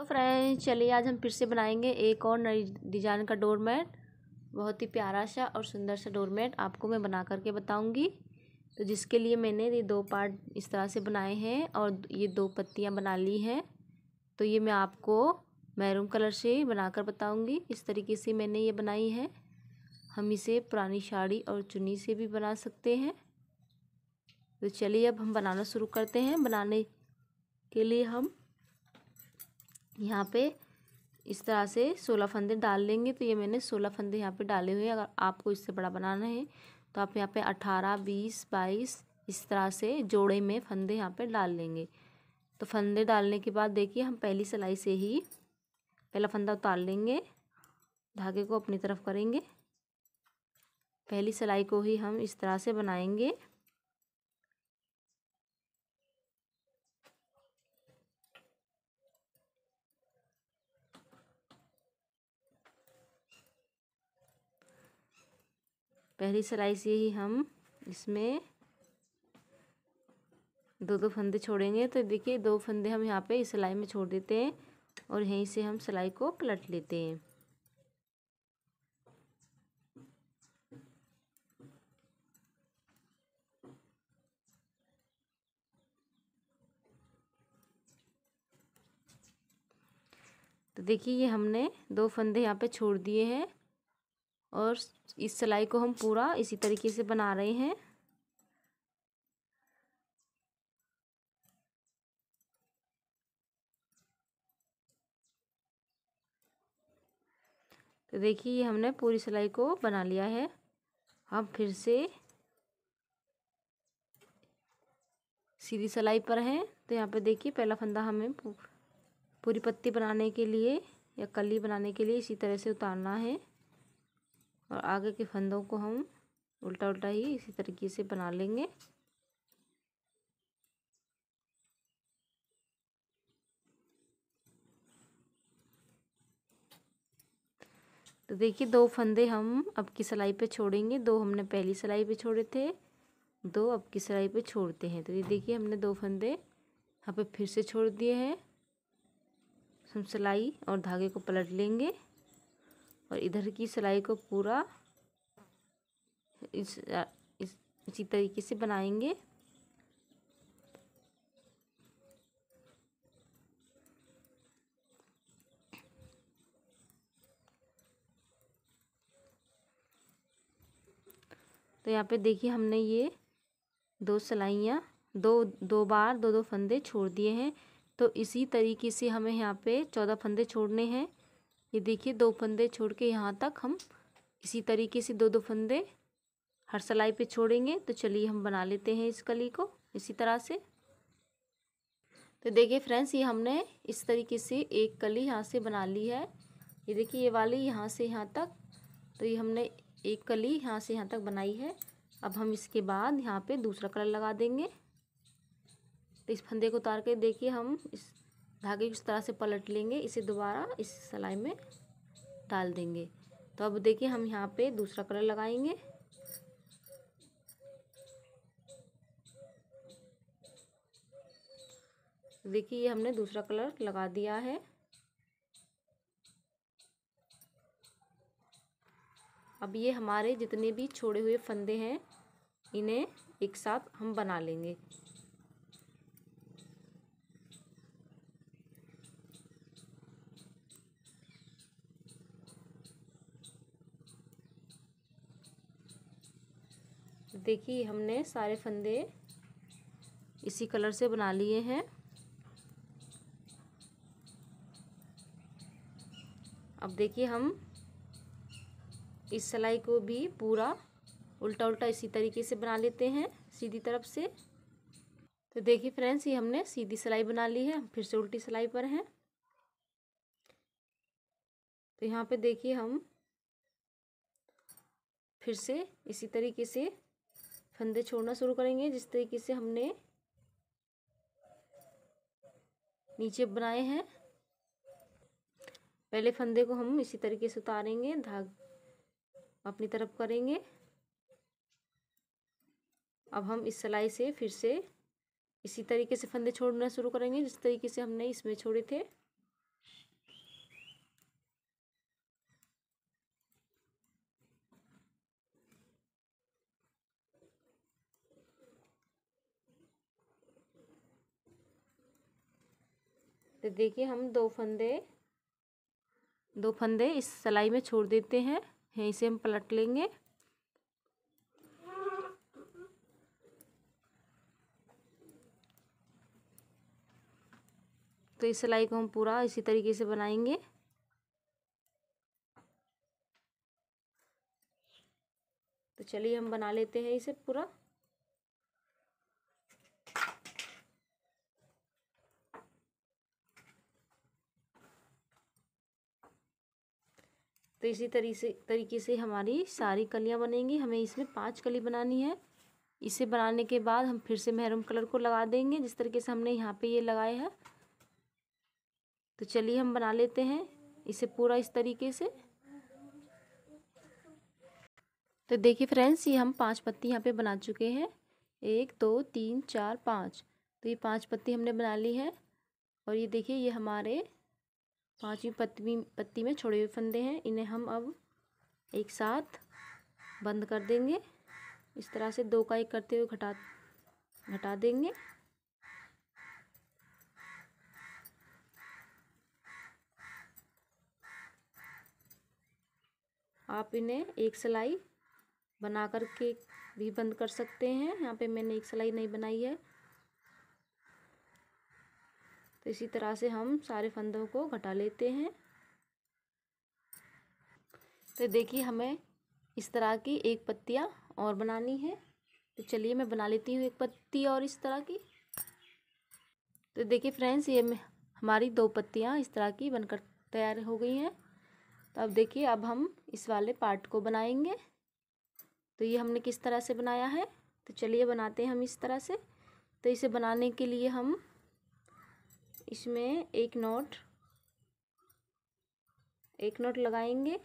तो फ्रेंड चलिए आज हम फिर से बनाएंगे एक और नई डिजाइन का डोरमेट बहुत ही प्यारा सा और सुंदर सा डोरमेट आपको मैं बना करके बताऊंगी तो जिसके लिए मैंने ये दो पार्ट इस तरह से बनाए हैं और ये दो पत्तियाँ बना ली हैं तो ये मैं आपको मैरूम कलर से बनाकर बताऊंगी इस तरीके से मैंने ये बनाई है हम इसे पुरानी साड़ी और चुनी से भी बना सकते हैं तो चलिए अब हम बनाना शुरू करते हैं बनाने के लिए हम यहाँ पे इस तरह से सोलह फंदे डाल लेंगे तो ये मैंने सोलह फंदे यहाँ पे डाले हुए अगर आपको इससे बड़ा बनाना है तो आप यहाँ पे अठारह बीस बाईस इस तरह से जोड़े में फंदे यहाँ पे डाल लेंगे तो फंदे डालने के बाद देखिए हम पहली सिलाई से ही पहला फंदा उतार लेंगे धागे को अपनी तरफ करेंगे पहली सिलाई को ही हम इस तरह से बनाएंगे पहली सिलाई से ही हम इसमें दो दो फंदे छोड़ेंगे तो देखिए दो फंदे हम यहाँ पे इस सिलाई में छोड़ देते हैं और यहीं से हम सिलाई को पलट लेते हैं तो देखिए ये हमने दो फंदे यहाँ पे छोड़ दिए हैं और इस सिलाई को हम पूरा इसी तरीके से बना रहे हैं तो देखिए ये हमने पूरी सिलाई को बना लिया है अब फिर से सीधी सिलाई पर हैं तो यहाँ पे देखिए पहला फंदा हमें पूरी पत्ती बनाने के लिए या कली बनाने के लिए इसी तरह से उतारना है और आगे के फंदों को हम उल्टा उल्टा ही इसी तरीके से बना लेंगे तो देखिए दो फंदे हम अब की सिलाई पे छोड़ेंगे दो हमने पहली सिलाई पे छोड़े थे दो अब की सिलाई पे छोड़ते हैं तो ये देखिए हमने दो फंदे यहाँ पे फिर से छोड़ दिए हैं हम सिलाई और धागे को पलट लेंगे और इधर की सिलाई को पूरा इस, इस इसी तरीके से बनाएंगे तो यहाँ पे देखिए हमने ये दो सिलाइयाँ दो दो बार दो दो फंदे छोड़ दिए हैं तो इसी तरीके से हमें यहाँ पे चौदह फंदे छोड़ने हैं ये देखिए दो फंदे छोड़ के यहाँ तक हम इसी तरीके से दो दो फंदे हर सलाई पे छोड़ेंगे तो चलिए हम बना लेते हैं इस कली को इसी तरह से तो देखिए फ्रेंड्स ये हमने इस तरीके से एक कली यहाँ से बना ली है ये देखिए ये वाली यहाँ से यहाँ तक तो ये हमने एक कली यहाँ से यहाँ तक बनाई है अब हम इसके बाद यहाँ पे दूसरा कलर लगा देंगे तो इस फंदे को उतार के देखिए हम इस धागे को इस तरह से पलट लेंगे इसे दोबारा इस सिलाई में डाल देंगे तो अब देखिए हम यहाँ पे दूसरा कलर लगाएंगे देखिए ये हमने दूसरा कलर लगा दिया है अब ये हमारे जितने भी छोड़े हुए फंदे हैं इन्हें एक साथ हम बना लेंगे तो देखिए हमने सारे फंदे इसी कलर से बना लिए हैं अब देखिए हम इस सिलाई को भी पूरा उल्टा उल्टा इसी तरीके से बना लेते हैं सीधी तरफ से तो देखिए फ्रेंड्स ये हमने सीधी सिलाई बना ली है फिर से उल्टी सिलाई पर हैं तो यहाँ पे देखिए हम फिर से इसी तरीके से फंदे छोड़ना शुरू करेंगे जिस तरीके से हमने नीचे बनाए हैं पहले फंदे को हम इसी तरीके से उतारेंगे धाग अपनी तरफ करेंगे अब हम इस सिलाई से फिर से इसी तरीके से फंदे छोड़ना शुरू करेंगे जिस तरीके से हमने इसमें छोड़े थे तो देखिए हम दो फंदे दो फंदे इस सलाई में छोड़ देते हैं इसे हम पलट लेंगे तो इस सिलाई को हम पूरा इसी तरीके से बनाएंगे तो चलिए हम बना लेते हैं इसे पूरा तो इसी तरी से तरीके से हमारी सारी कलियाँ बनेंगी हमें इसमें पांच कली बनानी है इसे बनाने के बाद हम फिर से महरूम कलर को लगा देंगे जिस तरीके से हमने यहाँ पे ये लगाया है तो चलिए हम बना लेते हैं इसे पूरा इस तरीके से तो देखिए फ्रेंड्स ये हम पांच पत्ती यहाँ पे बना चुके हैं एक दो तीन चार पाँच तो ये पांच पत्ती हमने बना ली है और ये देखिए ये हमारे पांचवी पत्ती पत्ती में छोड़े हुए फंदे हैं इन्हें हम अब एक साथ बंद कर देंगे इस तरह से दो का एक करते हुए घटा घटा देंगे आप इन्हें एक सिलाई बना कर के भी बंद कर सकते हैं यहाँ पे मैंने एक सिलाई नहीं बनाई है तो इसी तरह से हम सारे फंदों को घटा लेते हैं तो देखिए हमें इस तरह की एक पत्तियाँ और बनानी है तो चलिए मैं बना लेती हूँ एक पत्ती और इस तरह की तो देखिए फ्रेंड्स ये हमारी दो पत्तियाँ इस तरह की बनकर तैयार हो गई हैं तो अब देखिए अब हम इस वाले पार्ट को बनाएंगे तो ये हमने किस तरह से बनाया है तो चलिए बनाते हैं हम इस तरह से तो इसे बनाने के लिए हम इसमें एक नोट एक नोट लगाएंगे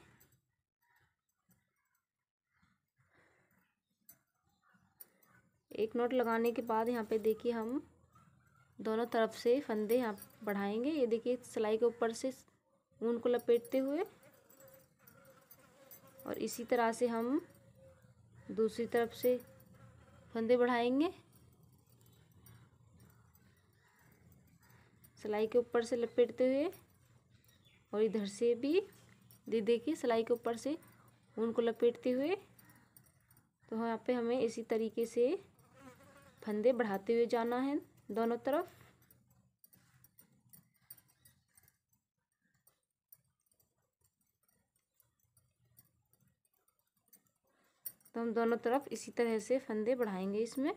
एक नोट लगाने के बाद यहाँ पे देखिए हम दोनों तरफ से फंदे यहाँ बढ़ाएंगे ये देखिए सिलाई के ऊपर से ऊन को लपेटते हुए और इसी तरह से हम दूसरी तरफ से फंदे बढ़ाएंगे सिलाई के ऊपर से लपेटते हुए और इधर से भी दे दे के सिलाई के ऊपर से उनको लपेटते हुए तो यहाँ पे हमें इसी तरीके से फंदे बढ़ाते हुए जाना है दोनों तरफ तो हम दोनों तरफ इसी तरह से फंदे बढ़ाएंगे इसमें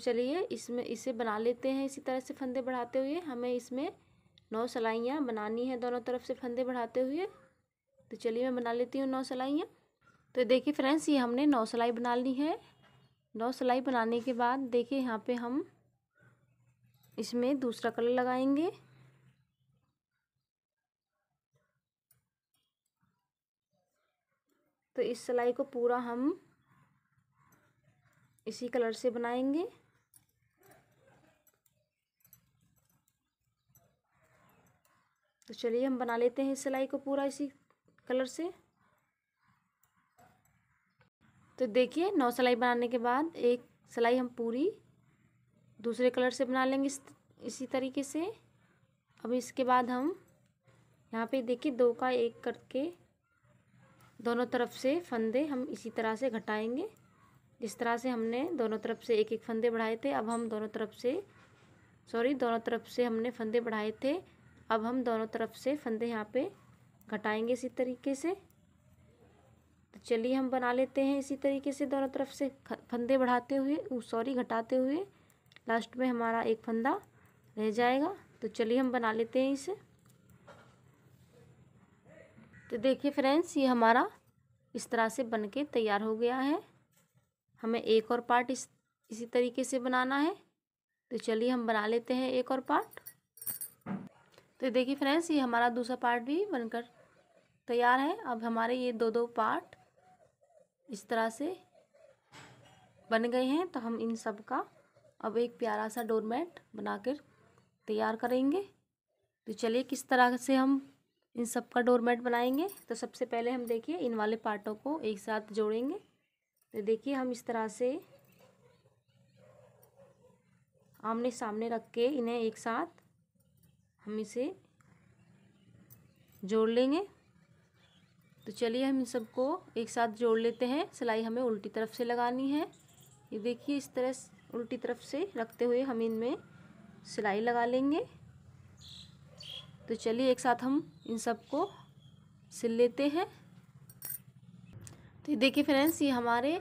चलिए इसमें इसे बना लेते हैं इसी तरह से फंदे बढ़ाते हुए हमें इसमें नौ सलाइयाँ बनानी है दोनों तरफ से फंदे बढ़ाते हुए तो चलिए मैं बना लेती हूँ नौ सलाइयाँ तो देखिए फ्रेंड्स ये हमने नौ सलाई बना ली है नौ सलाई बनाने के बाद देखिए यहाँ पे हम इसमें दूसरा कलर लगाएंगे तो इस सिलाई को पूरा हम इसी कलर से बनाएंगे तो चलिए हम बना लेते हैं इस सिलाई को पूरा इसी कलर से तो देखिए नौ सिलाई बनाने के बाद एक सिलाई हम पूरी दूसरे कलर से बना लेंगे इस इसी तरीके से अब इसके बाद हम यहाँ पे देखिए दो का एक करके दोनों तरफ से फंदे हम इसी तरह से घटाएंगे जिस तरह से हमने दोनों तरफ से एक एक फंदे बढ़ाए थे अब हम दोनों तरफ से सॉरी दोनों तरफ से हमने फंदे बढ़ाए थे अब हम दोनों तरफ से फंदे यहाँ पे घटाएंगे इसी तरीके से तो चलिए हम बना लेते हैं इसी तरीके से दोनों तरफ से फंदे बढ़ाते हुए सॉरी घटाते हुए लास्ट में हमारा एक फंदा रह जाएगा तो चलिए हम बना लेते हैं इसे तो देखिए फ्रेंड्स ये हमारा इस तरह से बन के तैयार हो गया है हमें एक और पार्ट इस इसी तरीके से बनाना है तो चलिए हम बना लेते हैं एक और पार्ट तो देखिए फ्रेंड्स ये हमारा दूसरा पार्ट भी बनकर तैयार है अब हमारे ये दो दो पार्ट इस तरह से बन गए हैं तो हम इन सब का अब एक प्यारा सा डोरमेट बनाकर तैयार करेंगे तो चलिए किस तरह से हम इन सब का डोरमेट बनाएंगे तो सबसे पहले हम देखिए इन वाले पार्टों को एक साथ जोड़ेंगे तो देखिए हम इस तरह से आमने सामने रख के इन्हें एक साथ हम इसे जोड़ लेंगे तो चलिए हम इन सबको एक साथ जोड़ लेते हैं सिलाई हमें उल्टी तरफ से लगानी है ये देखिए इस तरह उल्टी तरफ से रखते हुए हम इनमें सिलाई लगा लेंगे तो चलिए एक साथ हम इन सबको सिल लेते हैं तो देखिए फ्रेंड्स ये हमारे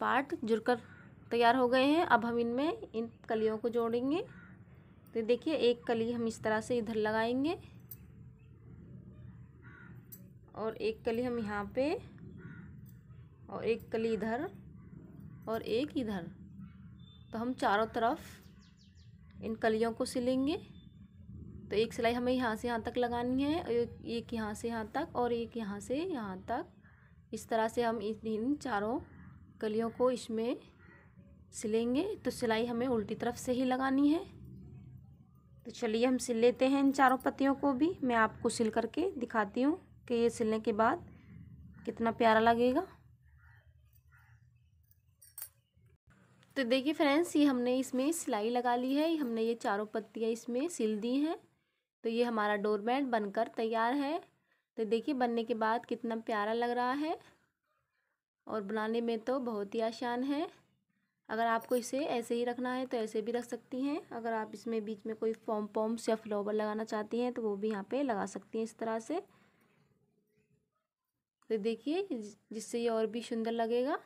पार्ट जुड़कर तैयार हो गए हैं अब हम इनमें इन कलियों को जोड़ेंगे तो देखिए एक कली हम इस तरह से इधर लगाएंगे और एक कली हम यहाँ पे और एक कली इधर और एक इधर तो हम चारों तरफ इन कलियों को सिलेंगे तो एक सिलाई हमें यहाँ से यहाँ तक लगानी है एक यहाँ से यहाँ तक और एक यहाँ से यहाँ तक इस तरह से हम इन चारों कलियों को इसमें सिलेंगे तो सिलाई हमें उल्टी तरफ से ही लगानी है तो चलिए हम सिल लेते हैं इन चारों पत्तियों को भी मैं आपको सिल करके दिखाती हूँ कि ये सिलने के बाद कितना प्यारा लगेगा तो देखिए फ्रेंड्स ये हमने इसमें सिलाई लगा ली है हमने ये चारों पत्तियाँ इसमें सिल दी हैं तो ये हमारा डोरमेट बनकर तैयार है तो देखिए बनने के बाद कितना प्यारा लग रहा है और बनाने में तो बहुत ही आसान है अगर आपको इसे ऐसे ही रखना है तो ऐसे भी रख सकती हैं अगर आप इसमें बीच में कोई फॉम पॉम्स या फ्लावर लगाना चाहती हैं तो वो भी यहाँ पे लगा सकती हैं इस तरह से तो देखिए जिससे ये और भी सुंदर लगेगा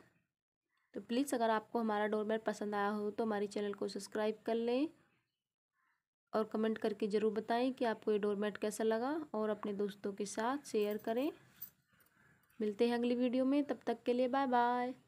तो प्लीज़ अगर आपको हमारा डोरमेट पसंद आया हो तो हमारे चैनल को सब्सक्राइब कर लें और कमेंट करके ज़रूर बताएं कि आपको ये डोरमेट कैसा लगा और अपने दोस्तों के साथ शेयर करें मिलते हैं अगली वीडियो में तब तक के लिए बाय बाय